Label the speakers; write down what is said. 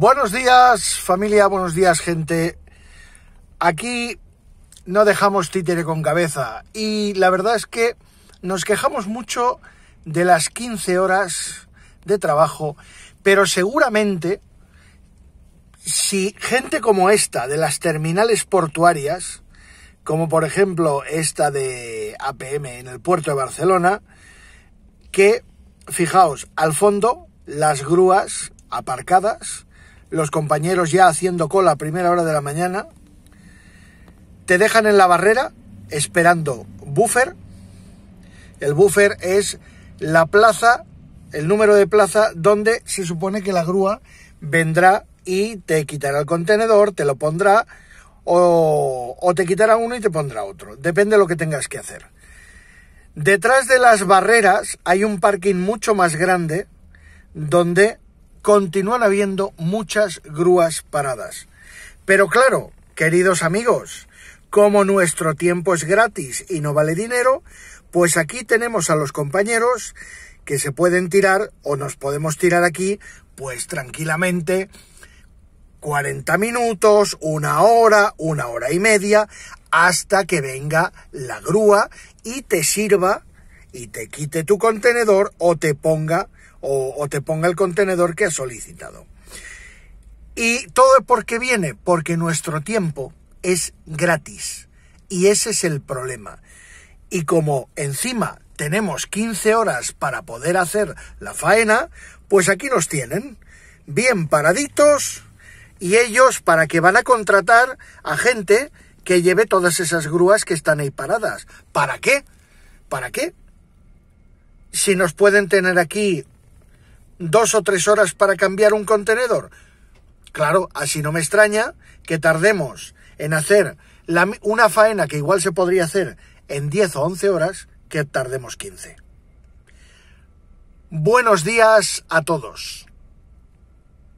Speaker 1: Buenos días familia, buenos días gente. Aquí no dejamos títere con cabeza y la verdad es que nos quejamos mucho de las 15 horas de trabajo, pero seguramente si gente como esta de las terminales portuarias, como por ejemplo esta de APM en el puerto de Barcelona, que, fijaos, al fondo las grúas aparcadas, los compañeros ya haciendo cola a primera hora de la mañana, te dejan en la barrera esperando buffer. El buffer es la plaza, el número de plaza donde se supone que la grúa vendrá y te quitará el contenedor, te lo pondrá o, o te quitará uno y te pondrá otro. Depende de lo que tengas que hacer. Detrás de las barreras hay un parking mucho más grande donde continúan habiendo muchas grúas paradas. Pero claro, queridos amigos, como nuestro tiempo es gratis y no vale dinero, pues aquí tenemos a los compañeros que se pueden tirar o nos podemos tirar aquí, pues tranquilamente 40 minutos, una hora, una hora y media, hasta que venga la grúa y te sirva y te quite tu contenedor o te ponga o, te ponga el contenedor que has solicitado. Y todo es porque viene, porque nuestro tiempo es gratis. Y ese es el problema. Y como encima tenemos 15 horas para poder hacer la faena, pues aquí nos tienen, bien paraditos, y ellos para que van a contratar a gente que lleve todas esas grúas que están ahí paradas. ¿Para qué? ¿Para qué? si nos pueden tener aquí dos o tres horas para cambiar un contenedor. Claro, así no me extraña que tardemos en hacer una faena que igual se podría hacer en 10 o 11 horas, que tardemos 15. Buenos días a todos.